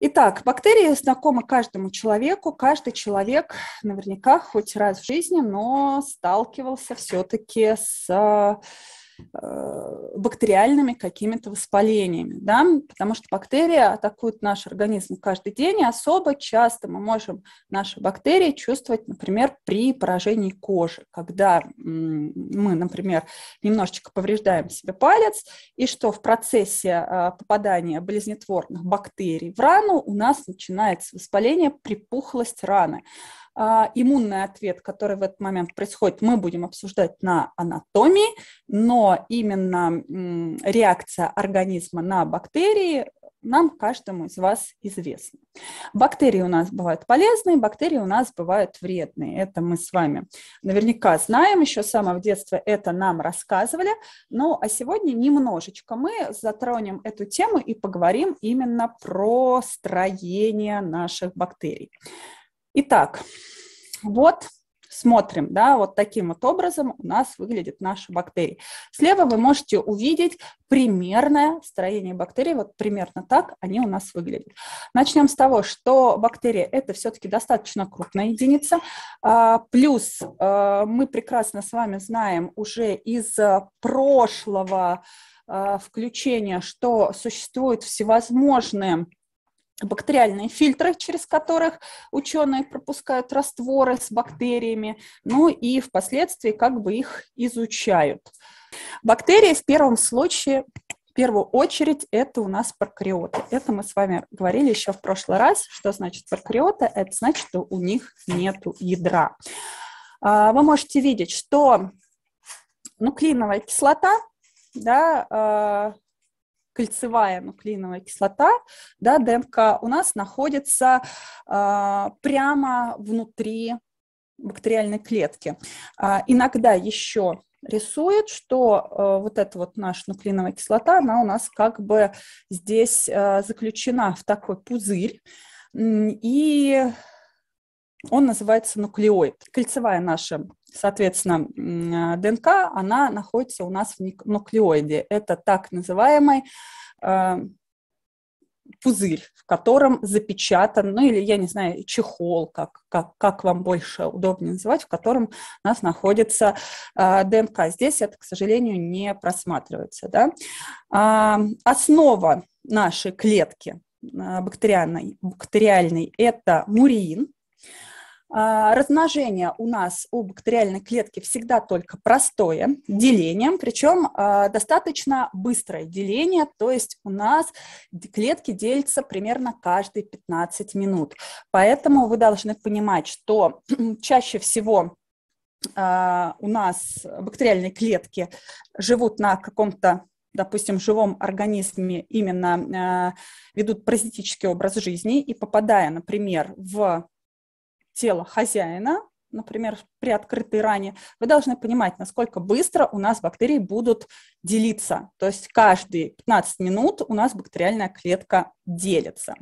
Итак, бактерии знакомы каждому человеку. Каждый человек наверняка хоть раз в жизни, но сталкивался все-таки с э, Э, бактериальными какими-то воспалениями, да, потому что бактерии атакуют наш организм каждый день, и особо часто мы можем наши бактерии чувствовать, например, при поражении кожи, когда мы, например, немножечко повреждаем себе палец, и что в процессе э, попадания болезнетворных бактерий в рану у нас начинается воспаление, припухлость раны. А, иммунный ответ, который в этот момент происходит, мы будем обсуждать на анатомии, но именно реакция организма на бактерии нам, каждому из вас, известно. Бактерии у нас бывают полезные, бактерии у нас бывают вредные. Это мы с вами наверняка знаем, еще с самого детства это нам рассказывали. Ну, а сегодня немножечко мы затронем эту тему и поговорим именно про строение наших бактерий. Итак, вот смотрим, да, вот таким вот образом у нас выглядит наши бактерии. Слева вы можете увидеть примерное строение бактерий, вот примерно так они у нас выглядят. Начнем с того, что бактерия – это все-таки достаточно крупная единица, а, плюс а, мы прекрасно с вами знаем уже из а, прошлого включения, что существуют всевозможные бактериальные фильтры, через которых ученые пропускают растворы с бактериями, ну и впоследствии как бы их изучают. Бактерии в первом случае, в первую очередь, это у нас прокариоты. Это мы с вами говорили еще в прошлый раз, что значит прокариоты. Это значит, что у них нет ядра. А, вы можете видеть, что нуклеиновая кислота да, а, кольцевая нуклеиновая кислота, да, ДНК, у нас находится э, прямо внутри бактериальной клетки. Э, иногда еще рисует, что э, вот эта вот наша нуклеиновая кислота, она у нас как бы здесь э, заключена в такой пузырь, и он называется нуклеоид. Кольцевая наша, соответственно, а, ДНК, она находится у нас в нуклеоиде. Это так называемый э, пузырь, в котором запечатан, ну или, я не знаю, чехол, как, как, как вам больше удобнее называть, в котором у нас находится э, ДНК. Здесь это, к сожалению, не просматривается. Да? Э, основа нашей клетки бактериальной, бактериальной это мурин, а, размножение у нас у бактериальной клетки всегда только простое делением, причем а, достаточно быстрое деление, то есть у нас клетки делятся примерно каждые 15 минут. Поэтому вы должны понимать, что чаще всего а, у нас бактериальные клетки живут на каком-то допустим, в живом организме именно э, ведут паразитический образ жизни и попадая, например, в тела хозяина, например, при открытой ране, вы должны понимать, насколько быстро у нас бактерии будут делиться. То есть каждые 15 минут у нас бактериальная клетка делится.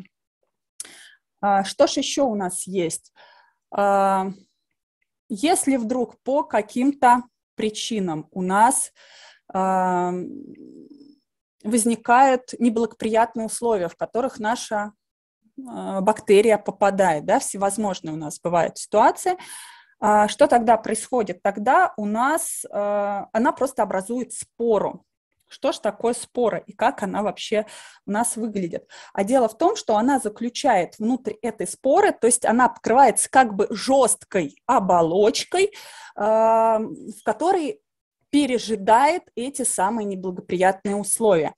А, что же еще у нас есть? А, если вдруг по каким-то причинам у нас а, возникают неблагоприятные условия, в которых наша а, бактерия попадает, да, всевозможные у нас бывают ситуации. А, что тогда происходит? Тогда у нас а, она просто образует спору. Что же такое спора и как она вообще у нас выглядит? А дело в том, что она заключает внутрь этой споры, то есть она покрывается как бы жесткой оболочкой, в которой пережидает эти самые неблагоприятные условия.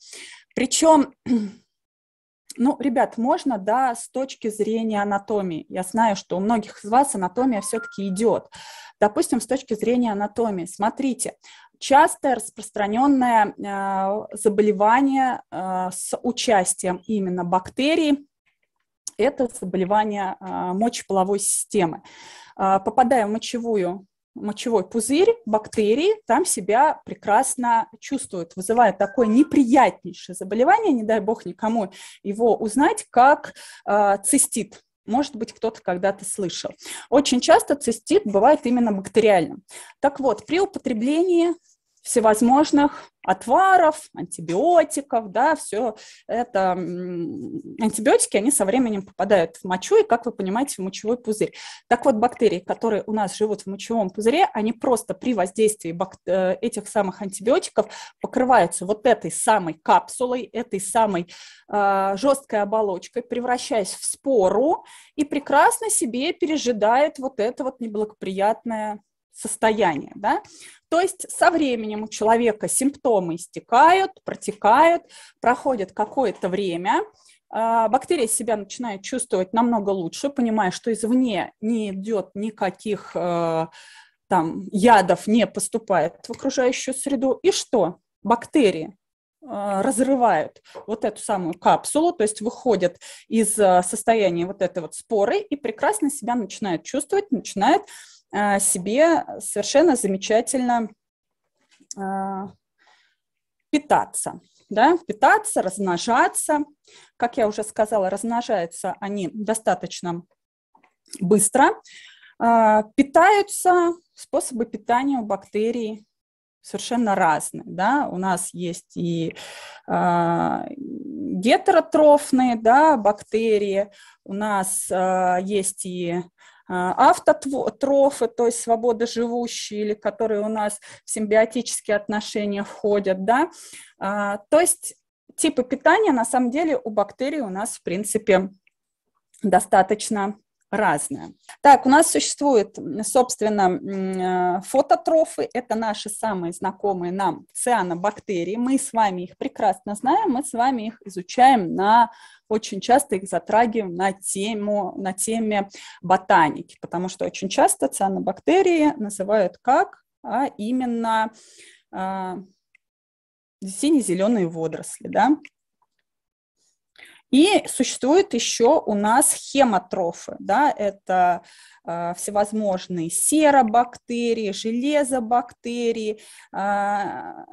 Причем ну, ребят, можно, да, с точки зрения анатомии. Я знаю, что у многих из вас анатомия все-таки идет. Допустим, с точки зрения анатомии. Смотрите, частое распространенное э, заболевание э, с участием именно бактерий – это заболевание э, мочеполовой системы. Э, попадая в мочевую мочевой пузырь, бактерии там себя прекрасно чувствуют, вызывает такое неприятнейшее заболевание, не дай бог никому его узнать, как э, цистит. Может быть, кто-то когда-то слышал. Очень часто цистит бывает именно бактериальным. Так вот, при употреблении всевозможных отваров, антибиотиков, да, все это. Антибиотики, они со временем попадают в мочу и, как вы понимаете, в мочевой пузырь. Так вот, бактерии, которые у нас живут в мочевом пузыре, они просто при воздействии э, этих самых антибиотиков покрываются вот этой самой капсулой, этой самой э, жесткой оболочкой, превращаясь в спору и прекрасно себе пережидает вот это вот неблагоприятное состояние. Да? То есть со временем у человека симптомы истекают, протекают, проходит какое-то время, а, бактерия себя начинает чувствовать намного лучше, понимая, что извне не идет никаких э, там ядов не поступает в окружающую среду. И что? Бактерии э, разрывают вот эту самую капсулу, то есть выходят из э, состояния вот этой вот споры и прекрасно себя начинают чувствовать, начинают а, себе совершенно замечательно а, питаться, да, питаться, размножаться. Как я уже сказала, размножаются они достаточно быстро. А, питаются способы питания у бактерий совершенно разные. Да? У нас есть и э, гетеротрофные да, бактерии, у нас э, есть и а, автотрофы, то есть свобода живущие, или которые у нас в симбиотические отношения входят, да, а, то есть типы питания на самом деле у бактерий у нас, в принципе, достаточно разное. Так, у нас существуют, собственно, э, фототрофы. Это наши самые знакомые нам цианобактерии. Мы с вами их прекрасно знаем, мы с вами их изучаем на очень часто их затрагиваем на, тему, на теме ботаники, потому что очень часто цианобактерии называют как, а именно э, сине-зеленые водоросли, да. И существует еще у нас хемотрофы, да, это э, всевозможные серобактерии, железобактерии, э,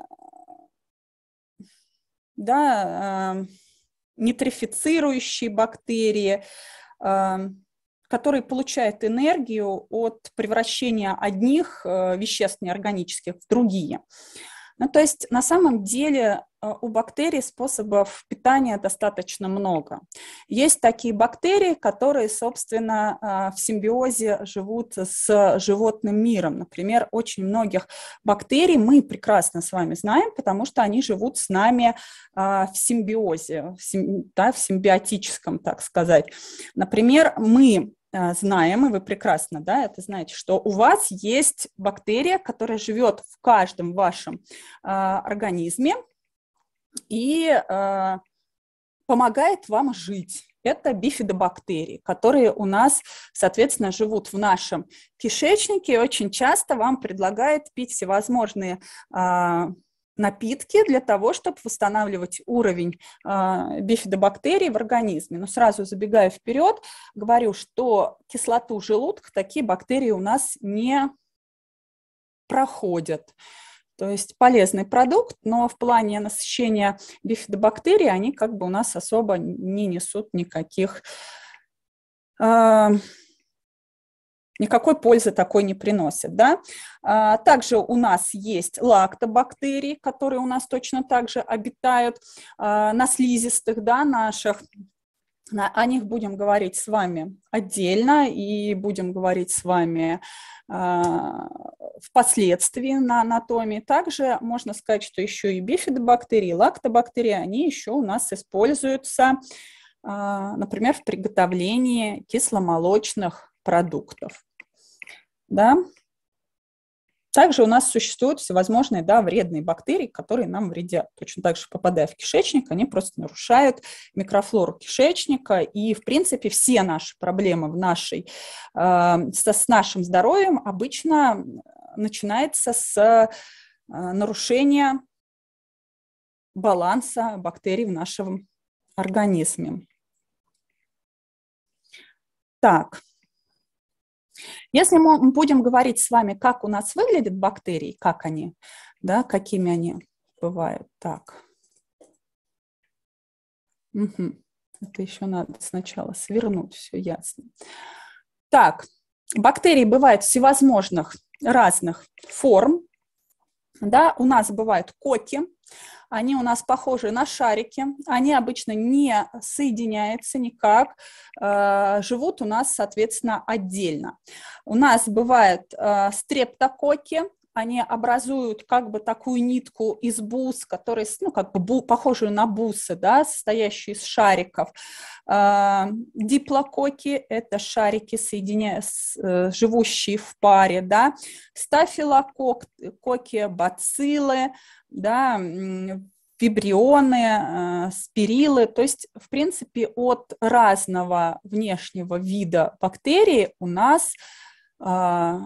да, э, нитрифицирующие бактерии, эм, которые получают энергию от превращения одних э, веществ неорганических в другие. Ну, то есть на самом деле а, у бактерий способов питания достаточно много. Есть такие бактерии, которые, собственно, а, в симбиозе живут с животным миром. Например, очень многих бактерий мы прекрасно с вами знаем, потому что они живут с нами а, в симбиозе, в, сим, да, в симбиотическом, так сказать. Например, мы знаем, и вы прекрасно да, это знаете, что у вас есть бактерия, которая живет в каждом вашем э, организме, и э, помогает вам жить. Это бифидобактерии, которые у нас, соответственно, живут в нашем кишечнике и очень часто вам предлагает пить всевозможные э, напитки для того, чтобы восстанавливать уровень э, бифидобактерий в организме. Но сразу забегая вперед, говорю, что кислоту желудка такие бактерии у нас не проходят. То есть полезный продукт, но в плане насыщения бифидобактерий они как бы у нас особо не несут никаких, э, никакой пользы такой не приносят. Да? А, также у нас есть лактобактерии, которые у нас точно так же обитают э, на слизистых да, наших. О них будем говорить с вами отдельно и будем говорить с вами э, впоследствии на анатомии. Также можно сказать, что еще и бифидобактерии, и лактобактерии, они еще у нас используются, а, например, в приготовлении кисломолочных продуктов. Да? Также у нас существуют всевозможные да, вредные бактерии, которые нам вредят. Точно так же, попадая в кишечник, они просто нарушают микрофлору кишечника. И, в принципе, все наши проблемы в нашей, э, со, с нашим здоровьем обычно начинается с а, нарушения баланса бактерий в нашем организме. Так, если мы будем говорить с вами, как у нас выглядят бактерии, как они, да, какими они бывают, так. Угу. Это еще надо сначала свернуть, все ясно. Так, бактерии бывают всевозможных разных форм. Да, у нас бывают коки, они у нас похожи на шарики, они обычно не соединяются никак, э, живут у нас, соответственно, отдельно. У нас бывают э, стрептококи, они образуют как бы такую нитку из бус, которые, ну, как бы бу, похожую на бусы, да, состоящие из шариков. А, диплококи – это шарики, соединя... Э, живущие в паре, да. Стафилококи, бациллы, да, вибрионы, э, спирилы. То есть, в принципе, от разного внешнего вида бактерии у нас а,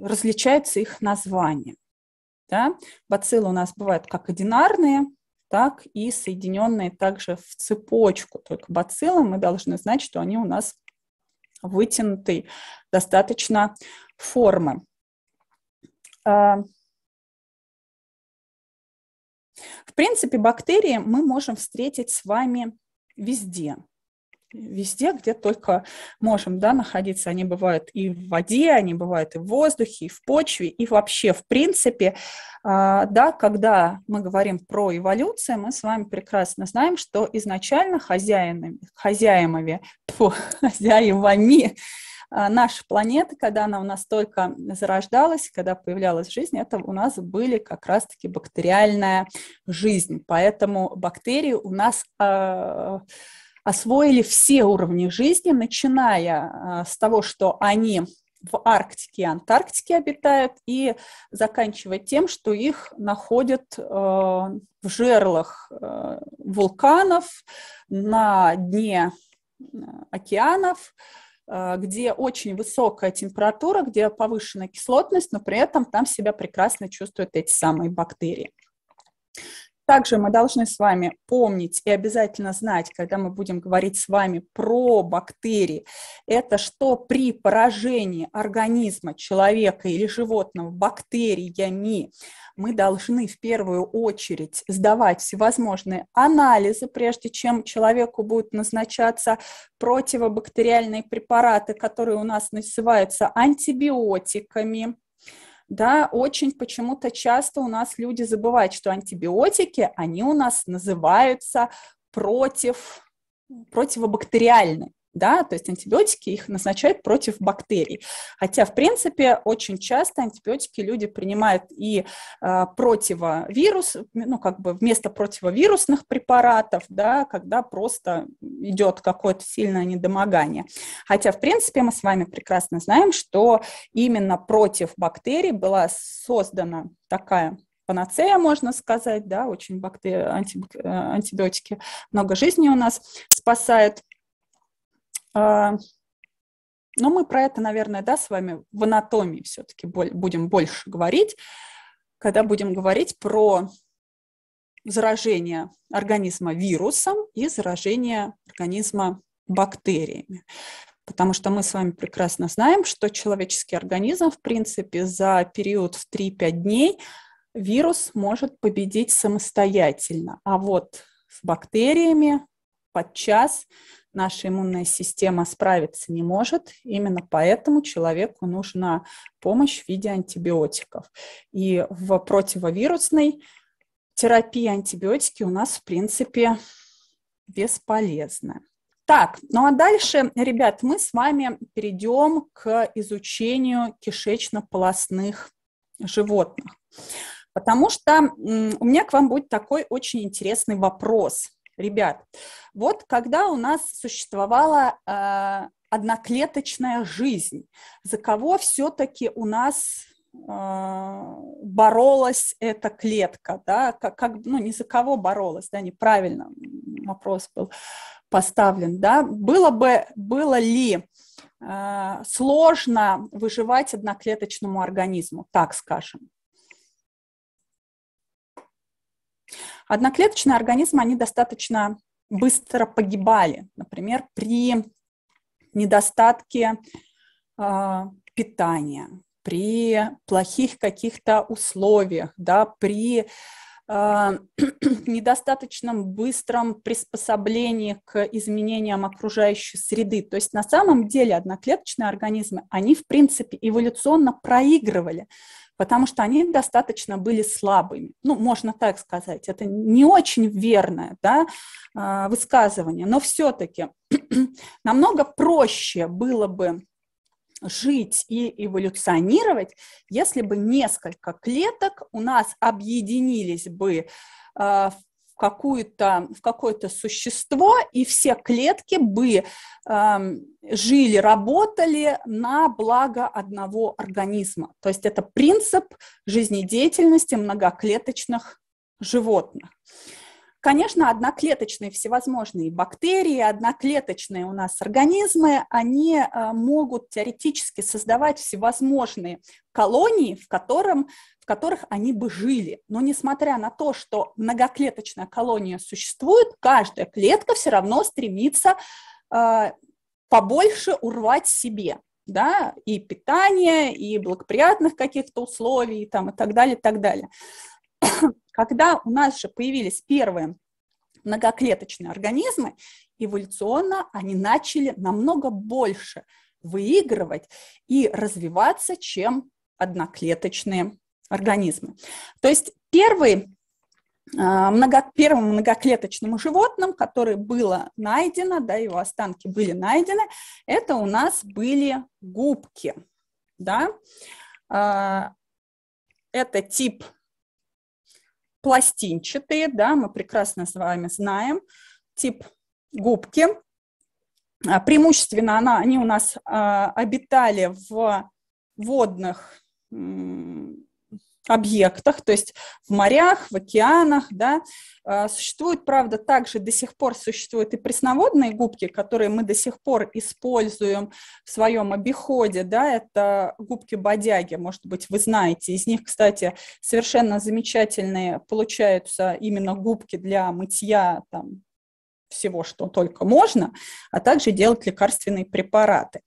различаются их названия. Да? Бациллы у нас бывают как одинарные, так и соединенные также в цепочку. Только бациллы мы должны знать, что они у нас вытянутой достаточно формы. А, в принципе, бактерии мы можем встретить с вами везде везде, где только можем да, находиться. Они бывают и в воде, они бывают и в воздухе, и в почве, и вообще, в принципе, а, да, когда мы говорим про эволюцию, мы с вами прекрасно знаем, что изначально хозяинами, хозяевами, фу, хозяевами наша планета, когда она у нас только зарождалась, когда появлялась жизнь, это у нас были как раз-таки бактериальная жизнь. Поэтому бактерии у нас а, освоили все уровни жизни, начиная а, с того, что они в Арктике и Антарктике обитают, и заканчивая тем, что их находят э, в жерлах э, вулканов, на дне э, океанов, где очень высокая температура, где повышенная кислотность, но при этом там себя прекрасно чувствуют эти самые бактерии. Также мы должны с вами помнить и обязательно знать, когда мы будем говорить с вами про бактерии, это что при поражении организма человека или животного бактериями мы должны в первую очередь сдавать всевозможные анализы, прежде чем человеку будут назначаться противобактериальные препараты, которые у нас называются антибиотиками да, очень почему-то часто у нас люди забывают, что антибиотики, они у нас называются против противобактериальные да, то есть антибиотики их назначают против бактерий. Хотя, в принципе, очень часто антибиотики люди принимают и э, противовирус, ну, как бы вместо противовирусных препаратов, да, когда просто идет какое-то сильное недомогание. Хотя, в принципе, мы с вами прекрасно знаем, что именно против бактерий была создана такая панацея, можно сказать, да, очень бактери... Э, антибиотики много жизни у нас спасают. А, Но ну, мы про это, наверное, да, с вами в анатомии все-таки будем больше говорить, когда будем говорить про заражение организма вирусом и заражение организма бактериями. Потому что мы с вами прекрасно знаем, что человеческий организм, в принципе, за период в 3-5 дней вирус может победить самостоятельно. А вот с бактериями подчас наша иммунная система справиться не может. Именно поэтому человеку нужна помощь в виде антибиотиков. И в противовирусной терапии антибиотики у нас, в принципе, бесполезны. Так, ну а дальше, ребят, мы с вами перейдем к изучению кишечно-полостных животных. Потому что у меня к вам будет такой очень интересный вопрос ребят, вот когда у нас существовала э, одноклеточная жизнь, за кого все-таки у нас э, боролась эта клетка, да, как, как, ну, не за кого боролась, да, неправильно вопрос был поставлен, да, было бы, было ли э, сложно выживать одноклеточному организму, так скажем. Одноклеточные организмы, они достаточно быстро погибали. Например, при недостатке э, питания, при плохих каких-то условиях, да, при э, недостаточном быстром приспособлении к изменениям окружающей среды. То есть на самом деле одноклеточные организмы, они в принципе эволюционно проигрывали потому что они достаточно были слабыми. Ну, можно так сказать. Это не очень верное да, а, высказывание, но все-таки намного проще было бы жить и эволюционировать, если бы несколько клеток у нас объединились бы а, в какую-то, в какое-то существо, и все клетки бы э, жили, работали на благо одного организма. То есть это принцип жизнедеятельности многоклеточных животных. Конечно, одноклеточные всевозможные бактерии, одноклеточные у нас организмы, они э, могут теоретически создавать всевозможные колонии, в, котором, в которых они бы жили. Но несмотря на то, что многоклеточная колония существует, каждая клетка все равно стремится э, побольше урвать себе да, и питание, и благоприятных каких-то условий там, и так далее, и так далее. Когда у нас же появились первые многоклеточные организмы, эволюционно они начали намного больше выигрывать и развиваться, чем одноклеточные организмы. То есть первый а, много, первым многоклеточным животным, которое было найдено, да, его останки были найдены, это у нас были губки, да. А, это тип пластинчатые, да, мы прекрасно с вами знаем, тип губки. А, преимущественно она, они у нас а, обитали в водных объектах, то есть в морях, в океанах, да, а, существуют, правда, также до сих пор существуют и пресноводные губки, которые мы до сих пор используем в своем обиходе, да, это губки-бодяги, может быть, вы знаете, из них, кстати, совершенно замечательные получаются именно губки для мытья, там, всего, что только можно, а также делать лекарственные препараты.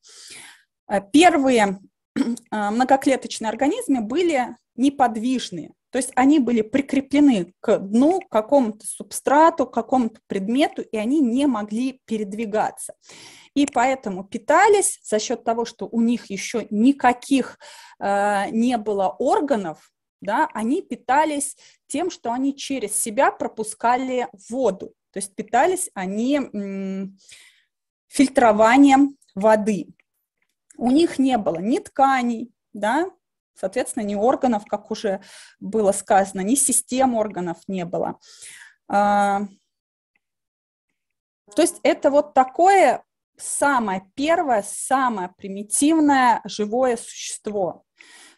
А, первые а, многоклеточные организмы были неподвижные. То есть они были прикреплены к дну, к какому-то субстрату, к какому-то предмету, и они не могли передвигаться. И поэтому питались за счет того, что у них еще никаких э, не было органов, да, они питались тем, что они через себя пропускали воду. То есть питались они м- фильтрованием воды. У них не было ни тканей, да, Соответственно, ни органов, как уже было сказано, ни систем органов не было. А, то есть это вот такое самое первое, самое примитивное живое существо.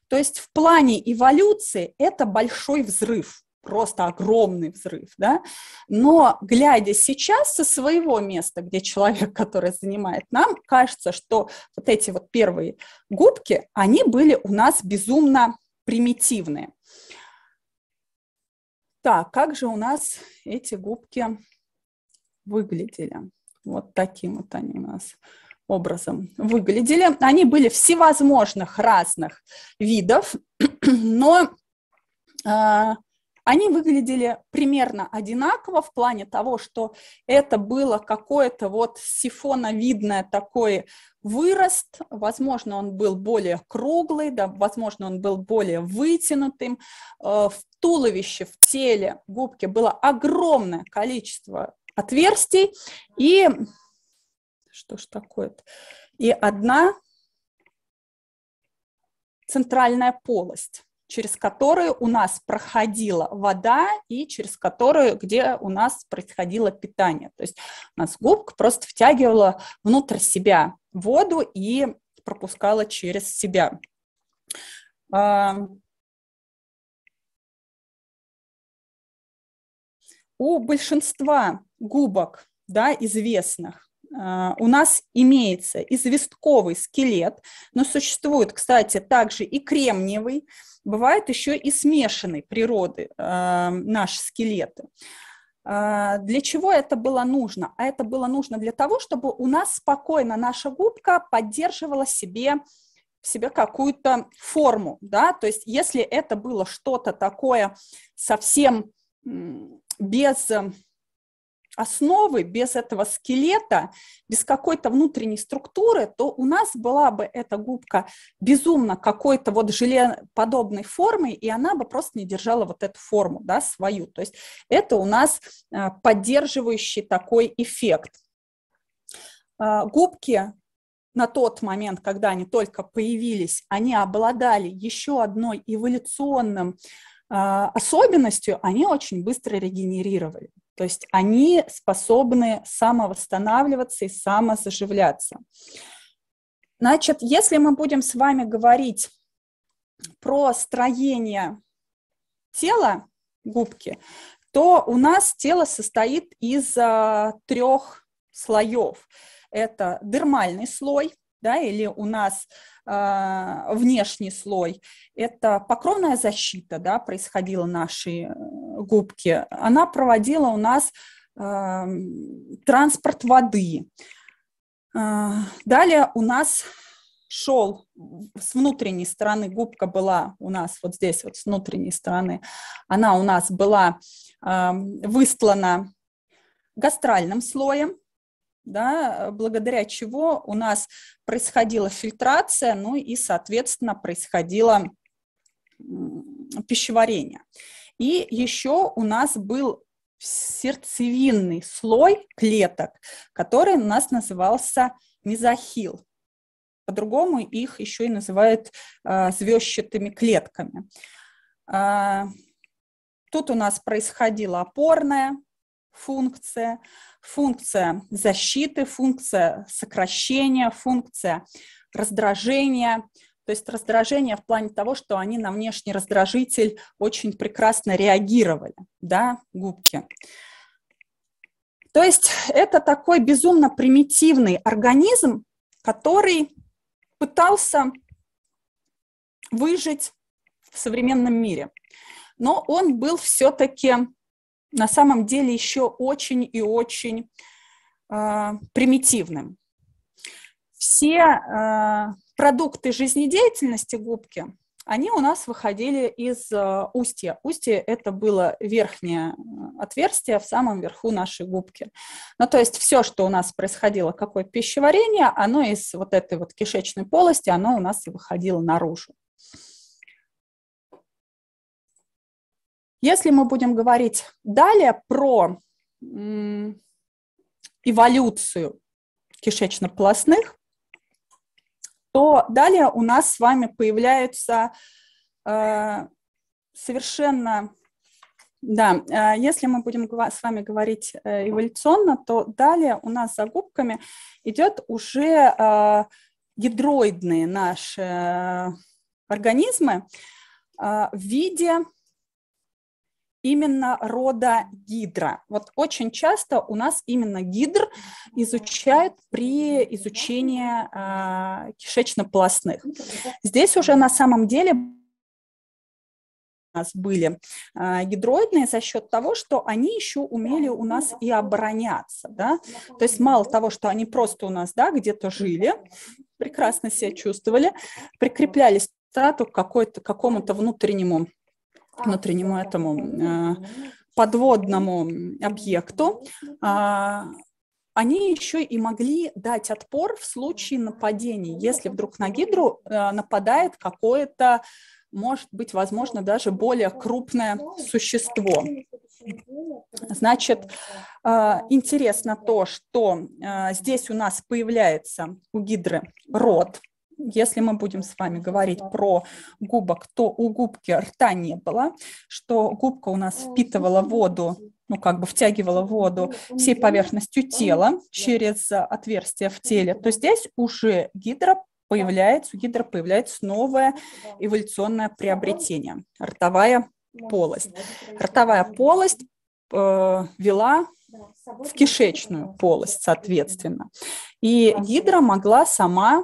То есть в плане эволюции это большой взрыв просто огромный взрыв, да, но глядя сейчас со своего места, где человек, который занимает нам, кажется, что вот эти вот первые губки, они были у нас безумно примитивные. Так, как же у нас эти губки выглядели? Вот таким вот они у нас образом выглядели. Они были всевозможных разных видов, но а, они выглядели примерно одинаково в плане того, что это было какое-то вот сифоновидное такое вырост, возможно, он был более круглый, да, возможно, он был более вытянутым. Э, в туловище, в теле губки было огромное количество отверстий, и что ж такое-то, и одна центральная полость через которые у нас проходила вода и через которые, где у нас происходило питание. То есть у нас губка просто втягивала внутрь себя воду и пропускала через себя. А, у большинства губок да, известных а, у нас имеется известковый скелет, но существует, кстати, также и кремниевый, бывает еще и смешанной природы а, наши скелеты. А, для чего это было нужно? А это было нужно для того, чтобы у нас спокойно наша губка поддерживала себе в себе какую-то форму, да, то есть если это было что-то такое совсем без основы, без этого скелета, без какой-то внутренней структуры, то у нас была бы эта губка безумно какой-то вот желеподобной формы, и она бы просто не держала вот эту форму, да, свою. То есть это у нас э, поддерживающий такой эффект. А, губки на тот момент, когда они только появились, они обладали еще одной эволюционным а, особенностью, они очень быстро регенерировали. То есть они способны самовосстанавливаться и самозаживляться. Значит, если мы будем с вами говорить про строение тела губки, то у нас тело состоит из а, трех слоев. Это дермальный слой, да, или у нас э, внешний слой, это покровная защита, да, происходила наши э, губки, она проводила у нас э, транспорт воды. Э, далее у нас шел с внутренней стороны, губка была у нас вот здесь, вот с внутренней стороны, она у нас была э, выстлана гастральным слоем, да, благодаря чего у нас происходила фильтрация, ну и, соответственно, происходило пищеварение. И еще у нас был сердцевинный слой клеток, который у нас назывался мезохил. По-другому их еще и называют э, а, звездчатыми клетками. Э, тут у нас происходила опорная функция, функция защиты, функция сокращения, функция раздражения. То есть раздражение в плане того, что они на внешний раздражитель очень прекрасно реагировали, да, губки. То есть это такой безумно примитивный организм, который пытался выжить в современном мире. Но он был все-таки на самом деле еще очень и очень э, примитивным. Все э, продукты жизнедеятельности губки, они у нас выходили из э, устья. Устье – это было верхнее э, отверстие в самом верху нашей губки. Ну, то есть все, что у нас происходило, какое пищеварение, оно из вот этой вот кишечной полости, оно у нас и выходило наружу. Если мы будем говорить далее про эволюцию кишечно-полостных, то далее у нас с вами появляются э, совершенно, да, э, если мы будем с вами говорить э, эволюционно, то далее у нас за губками идет уже э, ядроидные наши э, организмы э, в виде именно рода гидра. Вот очень часто у нас именно гидр изучают при изучении э, а, кишечно-полостных. Здесь уже на самом деле у нас были а, гидроидные за счет того, что они еще умели у нас и обороняться. Да? То есть мало того, что они просто у нас да, где-то жили, прекрасно себя чувствовали, прикреплялись к какому-то внутреннему внутреннему этому э, подводному объекту, а, они еще и могли дать отпор в случае нападений, если вдруг на гидру э, нападает какое-то, может быть, возможно, даже более крупное существо. Значит, э, интересно то, что здесь у нас появляется у гидры рот, если мы будем с вами говорить про губок, то у губки рта не было, что губка у нас а, впитывала воду, ну как бы втягивала воду ну, всей поверхностью тела через отверстие в теле, то здесь уже гидро появляется, у гидро появляется новое эволюционное приобретение – ротовая полость. Ротовая полость э, вела в кишечную полость, соответственно. И гидра могла сама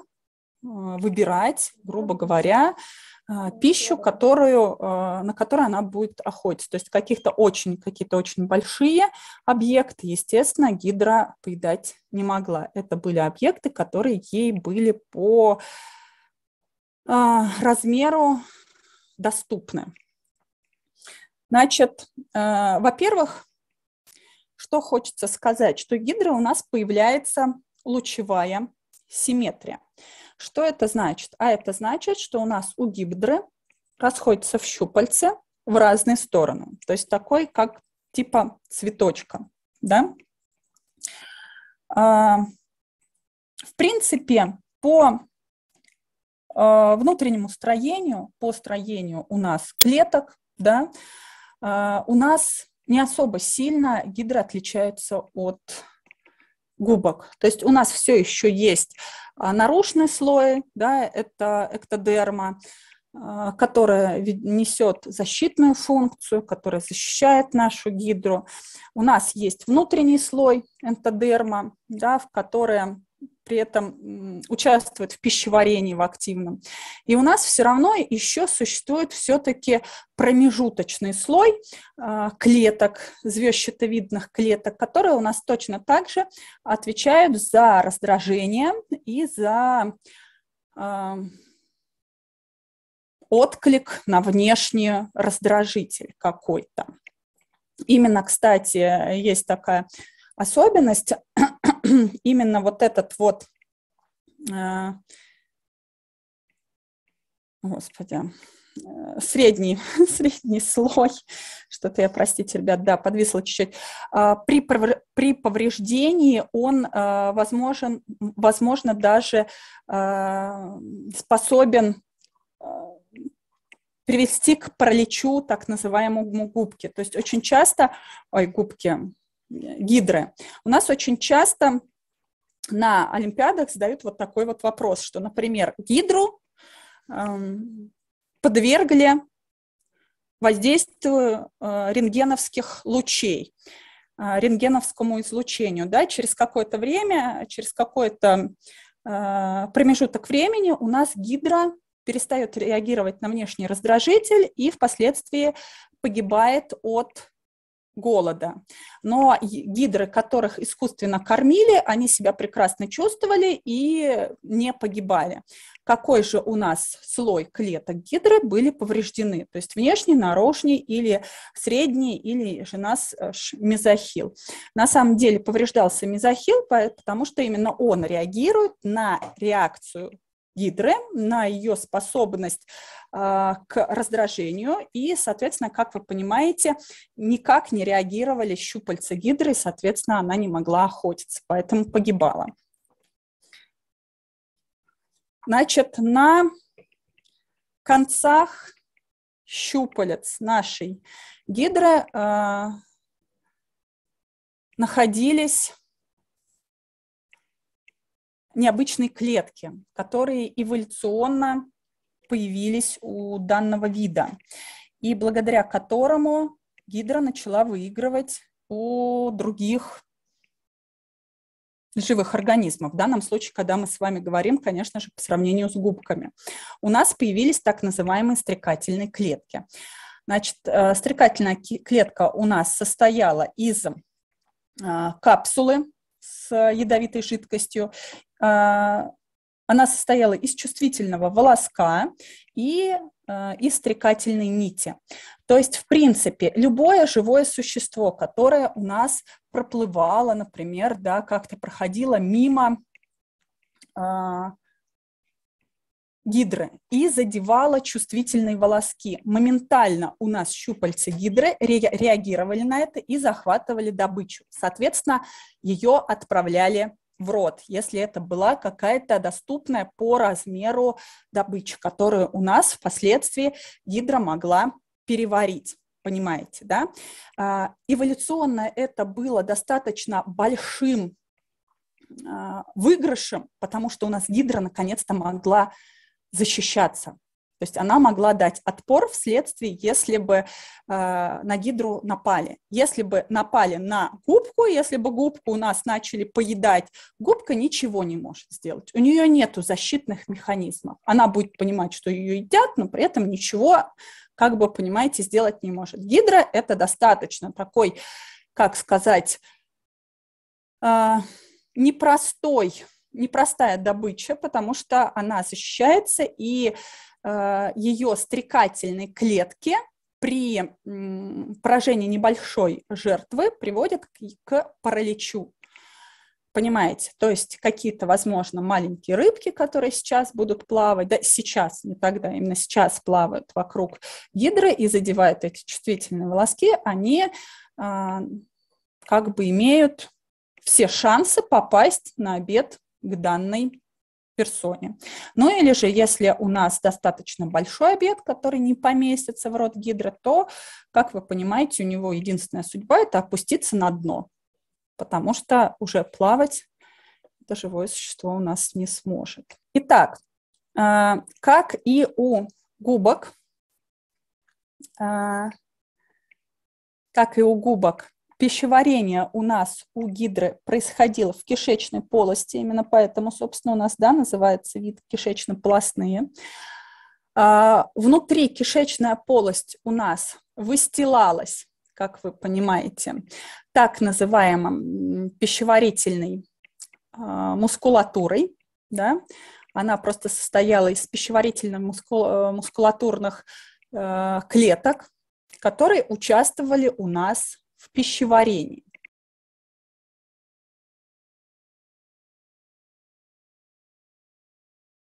а, выбирать, грубо говоря, а, пищу, которую, а, на которой она будет охотиться. То есть каких-то очень, какие-то очень большие объекты, естественно, гидра поедать не могла. Это были объекты, которые ей были по размеру доступны. Значит, во-первых, что хочется сказать, что гидра у нас появляется лучевая симметрия. Что это значит? А это значит, что у нас у гибдры расходятся в щупальце в разные стороны. То есть такой, как типа цветочка. Да? А, в принципе, по а, внутреннему строению, по строению у нас клеток, да, а, у нас не особо сильно гидры отличаются от губок. То есть у нас все еще есть а, наружный слой, да, это эктодерма, а, которая несет защитную функцию, которая защищает нашу гидру. У нас есть внутренний слой энтодерма, да, в которой при этом участвует в пищеварении в активном. И у нас все равно еще существует все-таки промежуточный слой а, клеток, звездщитовидных клеток, которые у нас точно так же отвечают за раздражение и за а, отклик на внешний раздражитель какой-то. Именно, кстати, есть такая особенность именно вот этот вот, э, господи, э, средний, средний слой, что-то я, простите, ребят, да, подвисла чуть-чуть, а, при, при повреждении он э, возможен, возможно, даже э, способен привести к параличу так называемому губки. То есть очень часто, ой, губки, гидры. У нас очень часто на Олимпиадах задают вот такой вот вопрос, что, например, гидру эм, подвергли воздействию э, рентгеновских лучей, э, рентгеновскому излучению. Да? Через какое-то время, через какой-то э, промежуток времени у нас гидра перестает реагировать на внешний раздражитель и впоследствии погибает от голода. Но гидры, которых искусственно кормили, они себя прекрасно чувствовали и не погибали. Какой же у нас слой клеток гидры были повреждены? То есть внешний, наружный или средний, или же нас э, мезохил. На самом деле повреждался мезохил, потому что именно он реагирует на реакцию гидры, на ее способность э, к раздражению. И, соответственно, как вы понимаете, никак не реагировали щупальца гидры, и, соответственно, она не могла охотиться, поэтому погибала. Значит, на концах щупалец нашей гидры э, находились необычные клетки, которые эволюционно появились у данного вида, и благодаря которому гидра начала выигрывать у других живых организмов. В данном случае, когда мы с вами говорим, конечно же, по сравнению с губками. У нас появились так называемые стрекательные клетки. Значит, э, стрекательная клетка у нас состояла из э, капсулы с ядовитой жидкостью а, она состояла из чувствительного волоска и а, из стрекательной нити. То есть, в принципе, любое живое существо, которое у нас проплывало, например, да, как-то проходило мимо э, гидры и задевало чувствительные волоски, моментально у нас щупальцы гидры реагировали на это и захватывали добычу. Соответственно, ее отправляли в рот, если это была какая-то доступная по размеру добыча, которую у нас впоследствии гидра могла переварить. Понимаете, да? А, эволюционно это было достаточно большим а, выигрышем, потому что у нас гидра наконец-то могла защищаться. То есть она могла дать отпор вследствие, если бы э, на гидру напали. Если бы напали на губку, если бы губку у нас начали поедать, губка ничего не может сделать. У нее нет защитных механизмов. Она будет понимать, что ее едят, но при этом ничего, как бы, понимаете, сделать не может. Гидра – это достаточно такой, как сказать, э, непростой непростая добыча, потому что она защищается и Э, ее стрекательной клетки при поражении небольшой жертвы приводят к параличу. Понимаете? То есть какие-то, возможно, маленькие рыбки, которые сейчас будут плавать, да, сейчас, не тогда, именно сейчас плавают вокруг гидры и задевают эти чувствительные волоски, они а, как бы имеют все шансы попасть на обед к данной персоне. Ну или же, если у нас достаточно большой обед, который не поместится в рот гидра, то, как вы понимаете, у него единственная судьба – это опуститься на дно, потому что уже плавать это живое существо у нас не сможет. Итак, э, как и у губок, э, как и у губок, пищеварение у нас, у гидры, происходило в кишечной полости, именно поэтому, собственно, у нас, да, называется вид кишечно-полостные. А, внутри кишечная полость у нас выстилалась, как вы понимаете, так называемым пищеварительной а, мускулатурой, да, она просто состояла из пищеварительно-мускулатурных э, э, клеток, которые участвовали у нас в пищеварении.